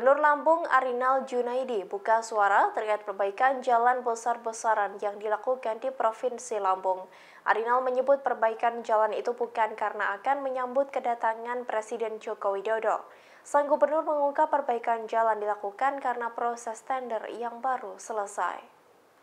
Gubernur Lampung Arinal Junaidi buka suara terkait perbaikan jalan besar-besaran yang dilakukan di Provinsi Lampung. Arinal menyebut perbaikan jalan itu bukan karena akan menyambut kedatangan Presiden Joko Widodo. Sang gubernur mengungkap perbaikan jalan dilakukan karena proses tender yang baru selesai.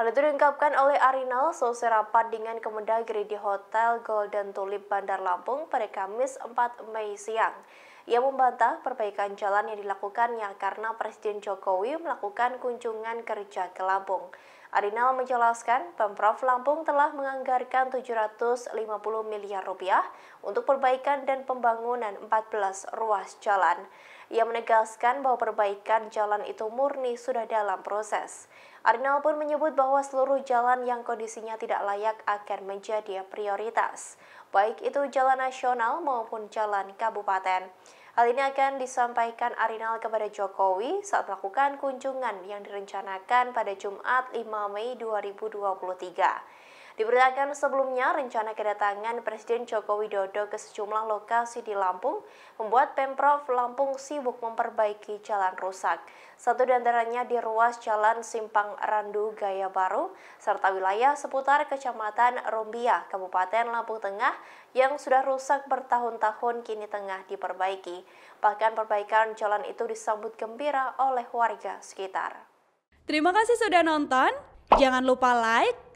Hal itu diungkapkan oleh Arinal selesai rapat dengan Kemendagri di Hotel Golden Tulip Bandar Lampung pada Kamis 4 Mei siang. Ia membantah perbaikan jalan yang dilakukannya karena Presiden Jokowi melakukan kunjungan kerja ke Lampung. Arinal menjelaskan Pemprov Lampung telah menganggarkan 750 miliar rupiah untuk perbaikan dan pembangunan 14 ruas jalan. Ia menegaskan bahwa perbaikan jalan itu murni sudah dalam proses. Arinal pun menyebut bahwa seluruh jalan yang kondisinya tidak layak akan menjadi prioritas, baik itu jalan nasional maupun jalan kabupaten. Hal ini akan disampaikan Arinal kepada Jokowi saat melakukan kunjungan yang direncanakan pada Jumat 5 Mei 2023. Diberitakan sebelumnya, rencana kedatangan Presiden Joko Widodo ke sejumlah lokasi di Lampung membuat Pemprov Lampung sibuk memperbaiki jalan rusak. Satu di antaranya di ruas Jalan Simpang Randu Gaya Baru, serta wilayah seputar Kecamatan Rumbia, Kabupaten Lampung Tengah yang sudah rusak bertahun-tahun kini tengah diperbaiki. Bahkan perbaikan jalan itu disambut gembira oleh warga sekitar. Terima kasih sudah nonton. Jangan lupa like,